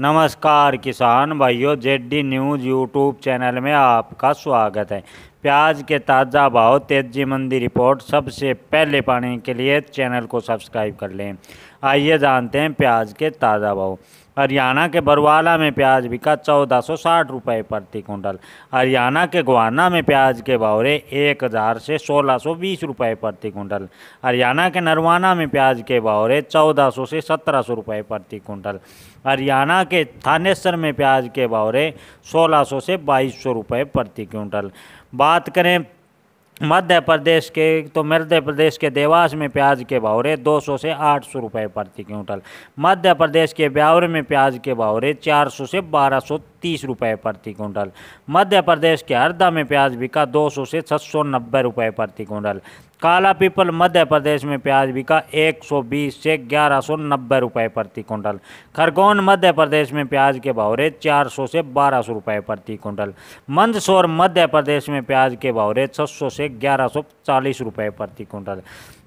नमस्कार किसान भाइयों जेडी न्यूज़ यूट्यूब चैनल में आपका स्वागत है प्याज के ताज़ा भाव तेजी मंदी रिपोर्ट सबसे पहले पाने के लिए चैनल को सब्सक्राइब कर लें आइए जानते हैं प्याज के ताज़ा भाव हरियाणा के बरवाला में प्याज बिका चौदह सौ साठ रुपये प्रति कुंटल हरियाणा के गुआना में प्याज के भावरे एक हज़ार से सोलह सौ बीस रुपये प्रति कुंटल हरियाणा के नरवाना में प्याज के भावरे चौदह सौ से सत्रह सौ रुपये प्रति कुंटल हरियाणा के थानेसर में प्याज के भावरे सोलह सौ से बाईस सौ रुपये प्रति कुंटल बात करें मध्य प्रदेश के तो मध्य प्रदेश के देवास में प्याज के भावरे 200 दो सौ से आठ सौ प्रति क्विंटल मध्य प्रदेश के ब्यावर में प्याज के भावरे 400 चार सौ से बारह सौ तीस रुपये प्रति कुंटल मध्य प्रदेश के हरदा में प्याज बिका दो सौ से छः सौ नब्बे रुपये प्रति कुंटल काला पीपल मध्य प्रदेश में प्याज बिका एक सौ बीस से ग्यारह सौ नब्बे रुपये प्रति कुंटल खरगोन मध्य प्रदेश में प्याज के भाव चार सौ से बारह सौ रुपये प्रति कुंटल मंदसौर मध्य प्रदेश में प्याज के भाव रेट छः सौ से ग्यारह सौ चालीस रुपये प्रति कुंटल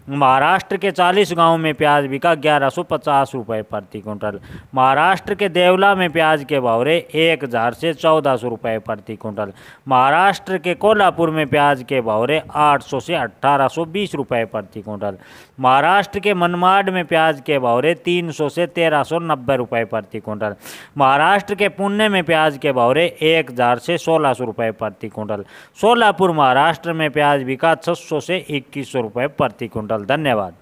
महाराष्ट्र के 40 गांव में प्याज बिका ग्यारह सौ पचास रुपये प्रति कुंटल महाराष्ट्र के देवला में प्याज के भाव रे एक एक हज़ार से चौदह सौ रुपये प्रति कुंटल महाराष्ट्र के कोल्हापुर में प्याज के भावरे आठ सौ से अट्ठारह सौ बीस रुपये प्रति कुंटल महाराष्ट्र के मनमाड में प्याज के भावरे तीन सौ से तेरह सौ नब्बे रुपये प्रति कुंटल महाराष्ट्र के पुणे में प्याज के भावरे एक हज़ार से सोलह सौ रुपये प्रति कुंटल सोलापुर महाराष्ट्र में प्याज बिका छः सौ से इक्कीस सौ रुपये प्रति कुंटल धन्यवाद